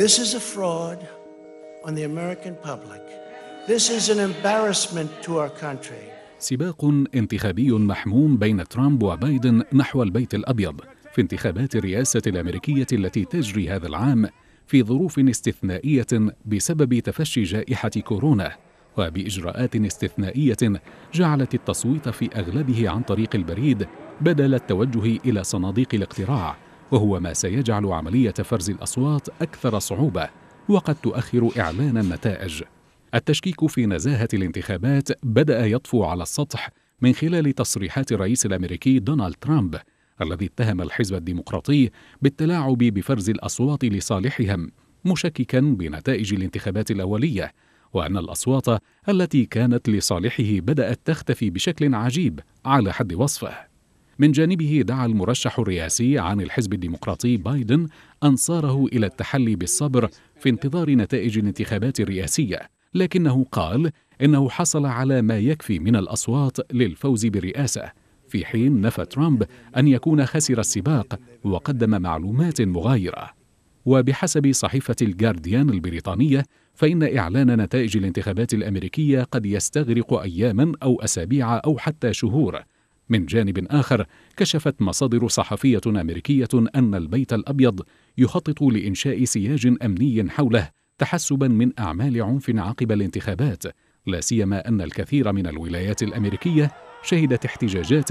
This is a fraud on the American public. This is an embarrassment to our country. سباق انتخابي محموم بين ترامب وبايدن نحو البيت الابيض في انتخابات الرئاسه الامريكيه التي تجري هذا العام في ظروف استثنائيه بسبب تفشي جائحه كورونا وباجراءات استثنائيه جعلت التصويت في اغلبه عن طريق البريد بدل التوجه الى صناديق الاقتراع وهو ما سيجعل عملية فرز الأصوات أكثر صعوبة وقد تؤخر إعلان النتائج التشكيك في نزاهة الانتخابات بدأ يطفو على السطح من خلال تصريحات الرئيس الأمريكي دونالد ترامب الذي اتهم الحزب الديمقراطي بالتلاعب بفرز الأصوات لصالحهم مشككا بنتائج الانتخابات الأولية وأن الأصوات التي كانت لصالحه بدأت تختفي بشكل عجيب على حد وصفه من جانبه دعا المرشح الرئاسي عن الحزب الديمقراطي بايدن أنصاره إلى التحلي بالصبر في انتظار نتائج الانتخابات الرئاسية لكنه قال إنه حصل على ما يكفي من الأصوات للفوز بالرئاسة في حين نفى ترامب أن يكون خسر السباق وقدم معلومات مغايرة وبحسب صحيفة الجارديان البريطانية فإن إعلان نتائج الانتخابات الأمريكية قد يستغرق أياما أو أسابيع أو حتى شهور من جانب آخر كشفت مصادر صحفية أمريكية أن البيت الأبيض يخطط لإنشاء سياج أمني حوله تحسبا من أعمال عنف عقب الانتخابات لا سيما أن الكثير من الولايات الأمريكية شهدت احتجاجات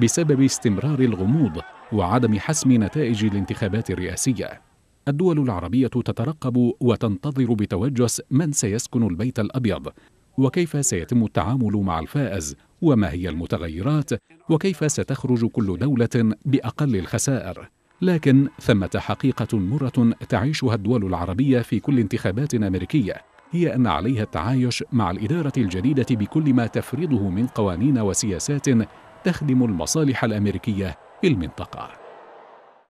بسبب استمرار الغموض وعدم حسم نتائج الانتخابات الرئاسية الدول العربية تترقب وتنتظر بتوجس من سيسكن البيت الأبيض وكيف سيتم التعامل مع الفائز وما هي المتغيرات وكيف ستخرج كل دولة بأقل الخسائر لكن ثمة حقيقة مرة تعيشها الدول العربية في كل انتخابات أمريكية هي أن عليها التعايش مع الإدارة الجديدة بكل ما تفرضه من قوانين وسياسات تخدم المصالح الأمريكية في المنطقة